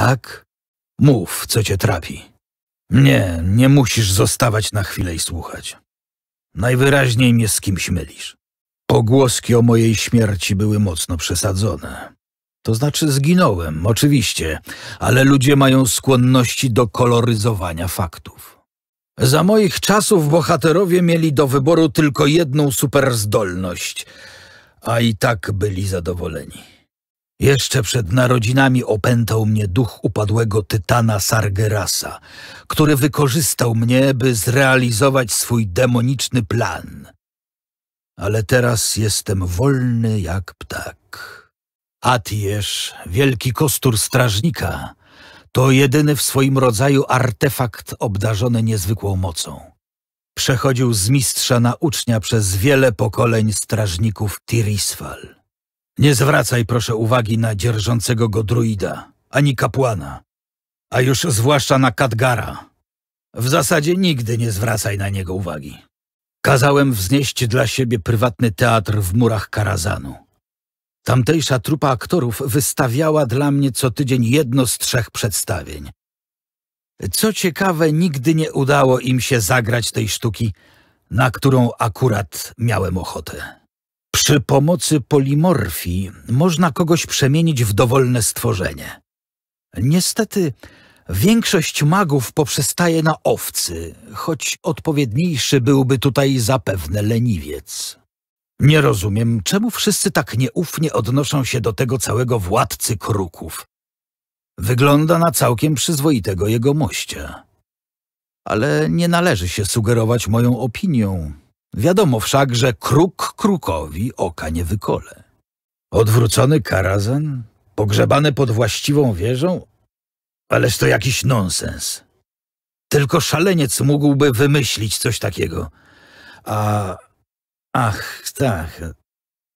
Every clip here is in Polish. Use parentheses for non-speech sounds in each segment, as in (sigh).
tak? Mów, co cię trapi. Nie, nie musisz zostawać na chwilę i słuchać. Najwyraźniej mnie z kimś mylisz. Pogłoski o mojej śmierci były mocno przesadzone. To znaczy zginąłem, oczywiście, ale ludzie mają skłonności do koloryzowania faktów. Za moich czasów bohaterowie mieli do wyboru tylko jedną superzdolność, a i tak byli zadowoleni. Jeszcze przed narodzinami opętał mnie duch upadłego tytana Sargerasa, który wykorzystał mnie, by zrealizować swój demoniczny plan. Ale teraz jestem wolny jak ptak. Atijesz, wielki kostur strażnika, to jedyny w swoim rodzaju artefakt obdarzony niezwykłą mocą. Przechodził z mistrza na ucznia przez wiele pokoleń strażników Tirisfal. Nie zwracaj proszę uwagi na dzierżącego go druida, ani kapłana, a już zwłaszcza na Kadgara. W zasadzie nigdy nie zwracaj na niego uwagi. Kazałem wznieść dla siebie prywatny teatr w murach Karazanu. Tamtejsza trupa aktorów wystawiała dla mnie co tydzień jedno z trzech przedstawień. Co ciekawe, nigdy nie udało im się zagrać tej sztuki, na którą akurat miałem ochotę. Przy pomocy polimorfii można kogoś przemienić w dowolne stworzenie. Niestety większość magów poprzestaje na owcy, choć odpowiedniejszy byłby tutaj zapewne leniwiec. Nie rozumiem, czemu wszyscy tak nieufnie odnoszą się do tego całego władcy kruków. Wygląda na całkiem przyzwoitego jegomościa. Ale nie należy się sugerować moją opinią, Wiadomo wszak, że kruk krukowi oka nie wykole. Odwrócony karazan, pogrzebany pod właściwą wieżą? Ależ to jakiś nonsens. Tylko szaleniec mógłby wymyślić coś takiego. A... Ach, tak.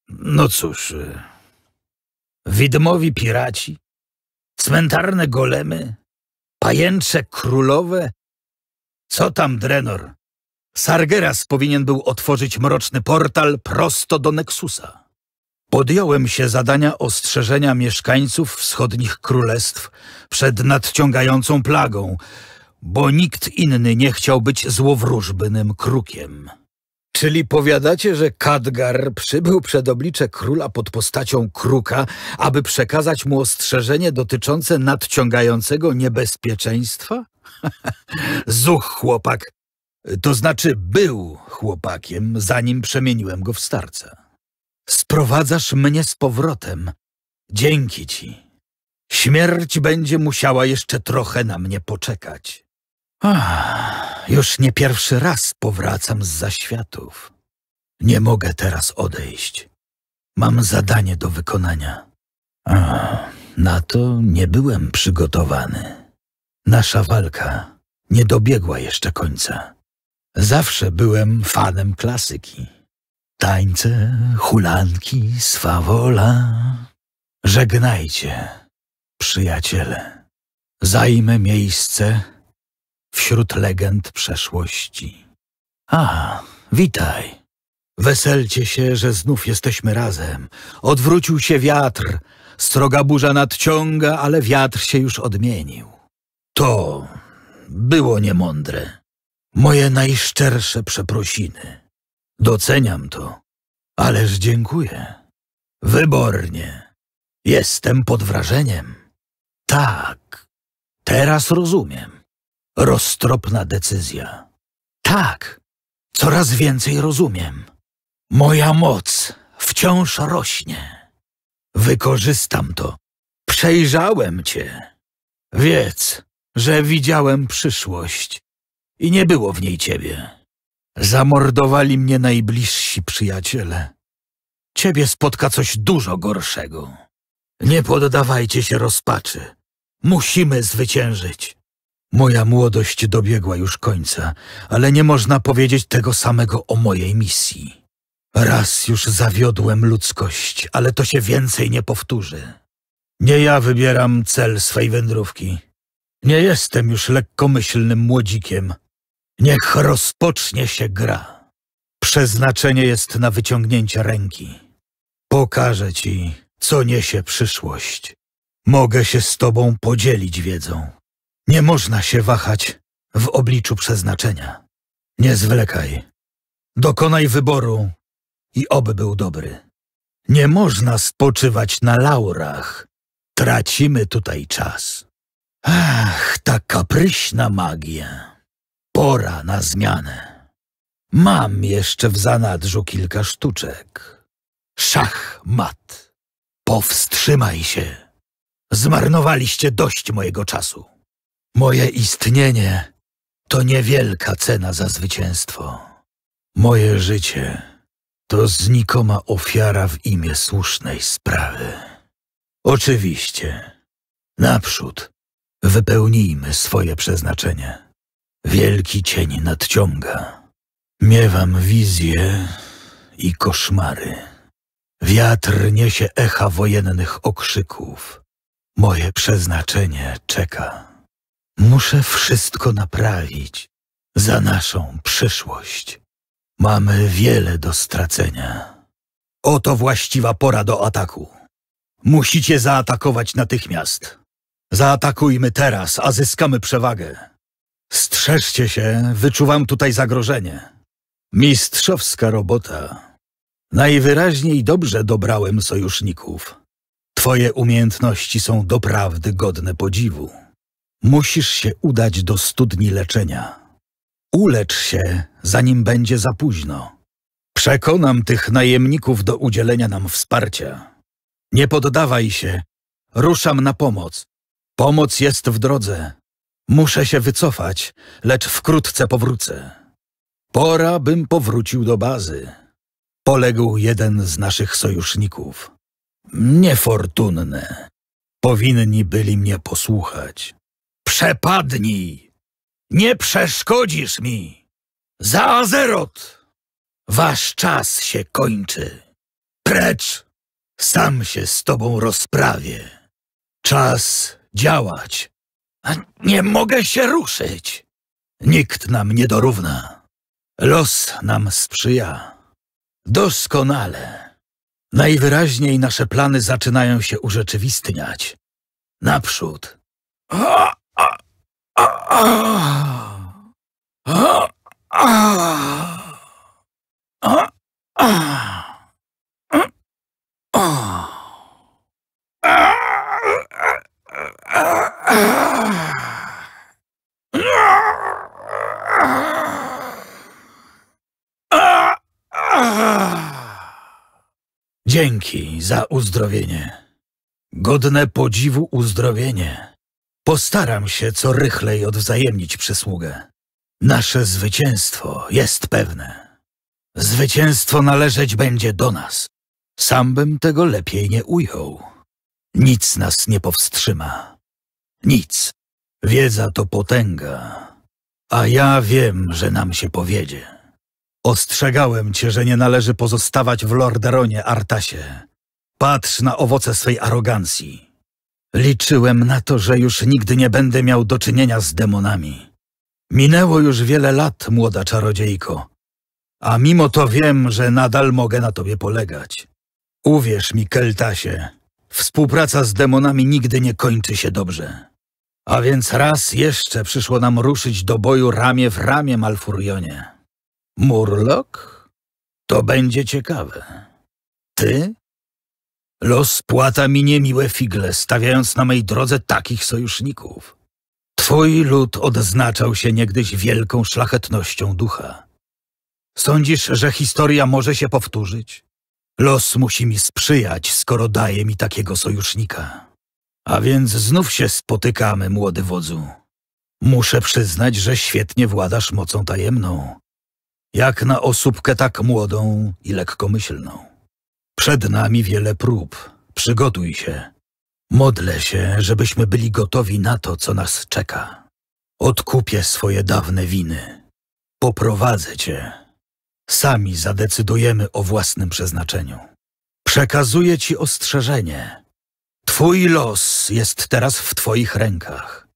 No cóż... Widmowi piraci, cmentarne golemy, pajęcze królowe? Co tam, Drenor? Sargeras powinien był otworzyć mroczny portal prosto do Nexusa. Podjąłem się zadania ostrzeżenia mieszkańców wschodnich królestw przed nadciągającą plagą, bo nikt inny nie chciał być złowróżbnym krukiem. Czyli powiadacie, że Kadgar przybył przed oblicze króla pod postacią kruka, aby przekazać mu ostrzeżenie dotyczące nadciągającego niebezpieczeństwa? (laughs) Zuch, chłopak, to znaczy był chłopakiem, zanim przemieniłem go w starca. Sprowadzasz mnie z powrotem. Dzięki ci. Śmierć będzie musiała jeszcze trochę na mnie poczekać. Ach, już nie pierwszy raz powracam z zaświatów. Nie mogę teraz odejść. Mam zadanie do wykonania. Ach, na to nie byłem przygotowany. Nasza walka nie dobiegła jeszcze końca. Zawsze byłem fanem klasyki. Tańce, hulanki, swawola. Żegnajcie, przyjaciele. Zajmę miejsce wśród legend przeszłości. A, witaj. Weselcie się, że znów jesteśmy razem. Odwrócił się wiatr. Stroga burza nadciąga, ale wiatr się już odmienił. To było niemądre. Moje najszczersze przeprosiny. Doceniam to, ależ dziękuję. Wybornie. Jestem pod wrażeniem. Tak. Teraz rozumiem. Roztropna decyzja. Tak. Coraz więcej rozumiem. Moja moc wciąż rośnie. Wykorzystam to. Przejrzałem cię. Wiedz, że widziałem przyszłość i nie było w niej ciebie. Zamordowali mnie najbliżsi przyjaciele. Ciebie spotka coś dużo gorszego. Nie poddawajcie się rozpaczy. Musimy zwyciężyć. Moja młodość dobiegła już końca, ale nie można powiedzieć tego samego o mojej misji. Raz już zawiodłem ludzkość, ale to się więcej nie powtórzy. Nie ja wybieram cel swej wędrówki. Nie jestem już lekkomyślnym młodzikiem, Niech rozpocznie się gra. Przeznaczenie jest na wyciągnięcie ręki. Pokażę ci, co niesie przyszłość. Mogę się z tobą podzielić wiedzą. Nie można się wahać w obliczu przeznaczenia. Nie zwlekaj. Dokonaj wyboru i oby był dobry. Nie można spoczywać na laurach. Tracimy tutaj czas. Ach, ta kapryśna magia. Pora na zmianę. Mam jeszcze w zanadrzu kilka sztuczek. Szach mat. Powstrzymaj się. Zmarnowaliście dość mojego czasu. Moje istnienie to niewielka cena za zwycięstwo. Moje życie to znikoma ofiara w imię słusznej sprawy. Oczywiście. Naprzód wypełnijmy swoje przeznaczenie. Wielki cień nadciąga. Miewam wizje i koszmary. Wiatr niesie echa wojennych okrzyków. Moje przeznaczenie czeka. Muszę wszystko naprawić za naszą przyszłość. Mamy wiele do stracenia. Oto właściwa pora do ataku. Musicie zaatakować natychmiast. Zaatakujmy teraz, a zyskamy przewagę. Strzeżcie się, wyczuwam tutaj zagrożenie. Mistrzowska robota. Najwyraźniej dobrze dobrałem sojuszników. Twoje umiejętności są doprawdy godne podziwu. Musisz się udać do studni leczenia. Ulecz się, zanim będzie za późno. Przekonam tych najemników do udzielenia nam wsparcia. Nie poddawaj się. Ruszam na pomoc. Pomoc jest w drodze. Muszę się wycofać, lecz wkrótce powrócę. Pora, bym powrócił do bazy. Poległ jeden z naszych sojuszników. Niefortunne. Powinni byli mnie posłuchać. Przepadnij! Nie przeszkodzisz mi! Za Azerot! Wasz czas się kończy. Precz! Sam się z tobą rozprawię. Czas działać. Nie mogę się ruszyć. Nikt nam nie dorówna. Los nam sprzyja. Doskonale. Najwyraźniej nasze plany zaczynają się urzeczywistniać. Naprzód. A, a, a, Dzięki za uzdrowienie. Godne podziwu uzdrowienie. Postaram się co rychlej odwzajemnić przysługę. Nasze zwycięstwo jest pewne. Zwycięstwo należeć będzie do nas. Sam bym tego lepiej nie ujął. Nic nas nie powstrzyma. Nic. Wiedza to potęga. A ja wiem, że nam się powiedzie. Ostrzegałem cię, że nie należy pozostawać w Lorderonie, Artasie. Patrz na owoce swej arogancji. Liczyłem na to, że już nigdy nie będę miał do czynienia z demonami. Minęło już wiele lat, młoda czarodziejko. A mimo to wiem, że nadal mogę na tobie polegać. Uwierz mi, Keltasie, współpraca z demonami nigdy nie kończy się dobrze. A więc raz jeszcze przyszło nam ruszyć do boju ramię w ramię, Malfurionie. Murlok? To będzie ciekawe. Ty? Los płata mi niemiłe figle, stawiając na mej drodze takich sojuszników. Twój lud odznaczał się niegdyś wielką szlachetnością ducha. Sądzisz, że historia może się powtórzyć? Los musi mi sprzyjać, skoro daje mi takiego sojusznika. A więc znów się spotykamy, młody wodzu. Muszę przyznać, że świetnie władasz mocą tajemną jak na osóbkę tak młodą i lekkomyślną. Przed nami wiele prób, przygotuj się. Modlę się, żebyśmy byli gotowi na to, co nas czeka. Odkupię swoje dawne winy. Poprowadzę cię. Sami zadecydujemy o własnym przeznaczeniu. Przekazuję ci ostrzeżenie. Twój los jest teraz w twoich rękach.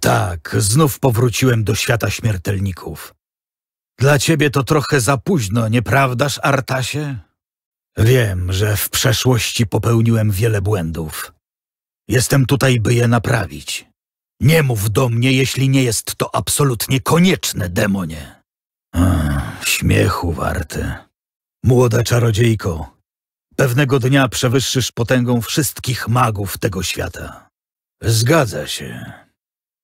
Tak, znów powróciłem do świata śmiertelników dla ciebie to trochę za późno, nieprawdaż, Artasie? Wiem, że w przeszłości popełniłem wiele błędów. Jestem tutaj, by je naprawić. Nie mów do mnie, jeśli nie jest to absolutnie konieczne, demonie. Ach, śmiechu warte. Młoda czarodziejko, pewnego dnia przewyższysz potęgą wszystkich magów tego świata. Zgadza się.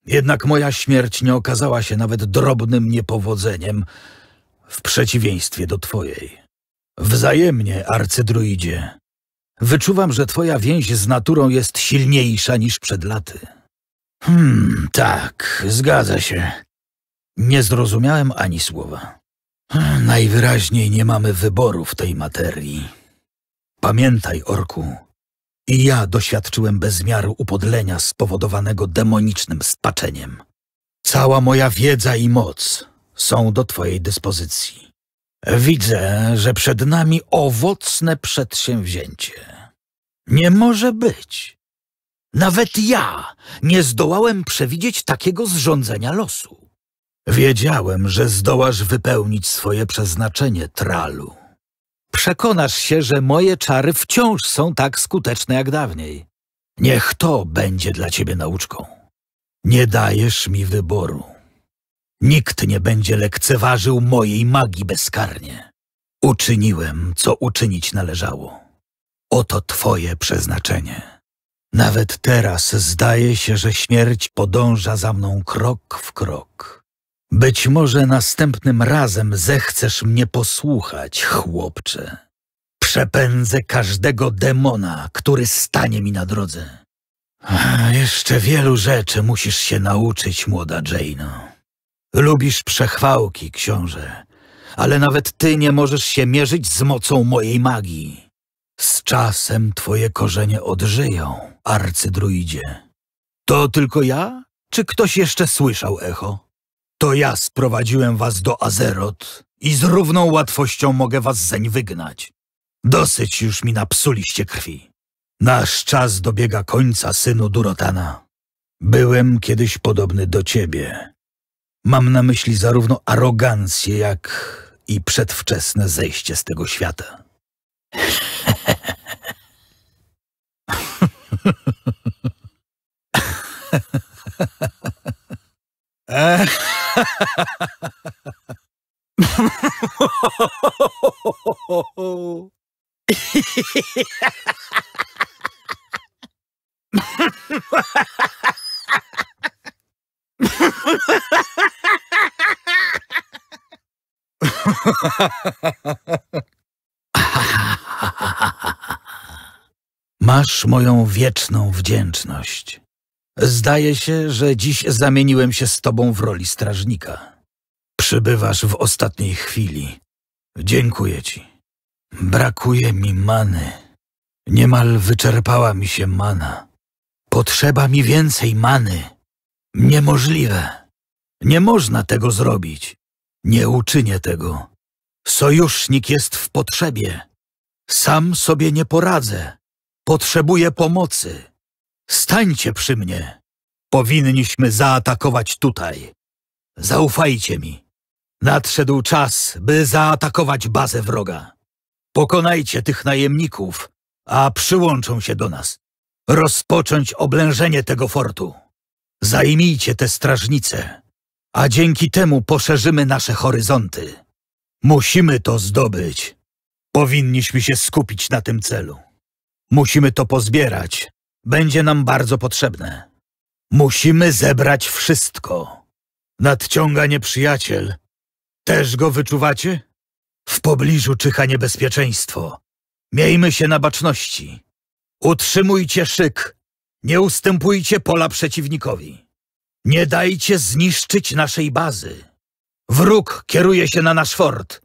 Jednak moja śmierć nie okazała się nawet drobnym niepowodzeniem, w przeciwieństwie do twojej. Wzajemnie, arcydruidzie. Wyczuwam, że twoja więź z naturą jest silniejsza niż przed laty. Hmm, tak, zgadza się. Nie zrozumiałem ani słowa. Najwyraźniej nie mamy wyboru w tej materii. Pamiętaj, orku, i ja doświadczyłem bezmiaru upodlenia spowodowanego demonicznym spaczeniem. Cała moja wiedza i moc są do Twojej dyspozycji. Widzę, że przed nami owocne przedsięwzięcie. Nie może być. Nawet ja nie zdołałem przewidzieć takiego zrządzenia losu. Wiedziałem, że zdołasz wypełnić swoje przeznaczenie, tralu przekonasz się, że moje czary wciąż są tak skuteczne jak dawniej. Niech to będzie dla ciebie nauczką. Nie dajesz mi wyboru. Nikt nie będzie lekceważył mojej magii bezkarnie. Uczyniłem, co uczynić należało. Oto twoje przeznaczenie. Nawet teraz zdaje się, że śmierć podąża za mną krok w krok. Być może następnym razem zechcesz mnie posłuchać, chłopcze. Przepędzę każdego demona, który stanie mi na drodze. A jeszcze wielu rzeczy musisz się nauczyć, młoda Jaina. Lubisz przechwałki, książę, ale nawet ty nie możesz się mierzyć z mocą mojej magii. Z czasem twoje korzenie odżyją, arcydruidzie. To tylko ja? Czy ktoś jeszcze słyszał echo? To ja sprowadziłem was do Azeroth i z równą łatwością mogę was zeń wygnać. Dosyć już mi napsuliście krwi. Nasz czas dobiega końca, synu Durotana. Byłem kiedyś podobny do ciebie. Mam na myśli zarówno arogancję, jak i przedwczesne zejście z tego świata. (laughs) (laughs) (laughs) Ech. Masz moją wieczną wdzięczność. Zdaje się, że dziś zamieniłem się z tobą w roli strażnika. Przybywasz w ostatniej chwili. Dziękuję ci. Brakuje mi many. Niemal wyczerpała mi się mana. Potrzeba mi więcej many. Niemożliwe. Nie można tego zrobić. Nie uczynię tego. Sojusznik jest w potrzebie. Sam sobie nie poradzę. Potrzebuję pomocy. Stańcie przy mnie. Powinniśmy zaatakować tutaj. Zaufajcie mi. Nadszedł czas, by zaatakować bazę wroga. Pokonajcie tych najemników, a przyłączą się do nas. Rozpocząć oblężenie tego fortu. Zajmijcie te strażnice, a dzięki temu poszerzymy nasze horyzonty. Musimy to zdobyć. Powinniśmy się skupić na tym celu. Musimy to pozbierać, będzie nam bardzo potrzebne. Musimy zebrać wszystko. Nadciąga nieprzyjaciel. Też go wyczuwacie? W pobliżu czyha niebezpieczeństwo. Miejmy się na baczności. Utrzymujcie szyk. Nie ustępujcie pola przeciwnikowi. Nie dajcie zniszczyć naszej bazy. Wróg kieruje się na nasz fort.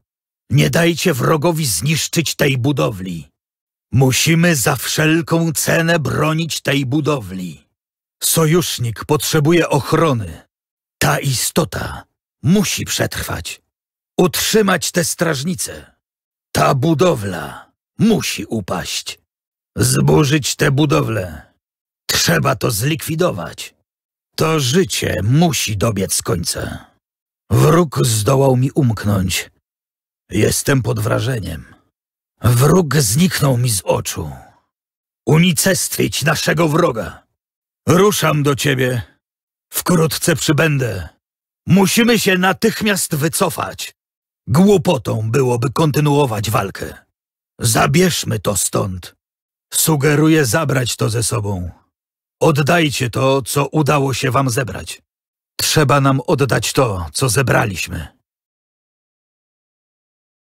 Nie dajcie wrogowi zniszczyć tej budowli. Musimy za wszelką cenę bronić tej budowli. Sojusznik potrzebuje ochrony. Ta istota musi przetrwać. Utrzymać te strażnice. Ta budowla musi upaść. Zburzyć te budowle. Trzeba to zlikwidować. To życie musi dobiec końca. Wróg zdołał mi umknąć. Jestem pod wrażeniem. Wróg zniknął mi z oczu. Unicestwić naszego wroga. Ruszam do ciebie. Wkrótce przybędę. Musimy się natychmiast wycofać. Głupotą byłoby kontynuować walkę. Zabierzmy to stąd. Sugeruję zabrać to ze sobą. Oddajcie to, co udało się wam zebrać. Trzeba nam oddać to, co zebraliśmy.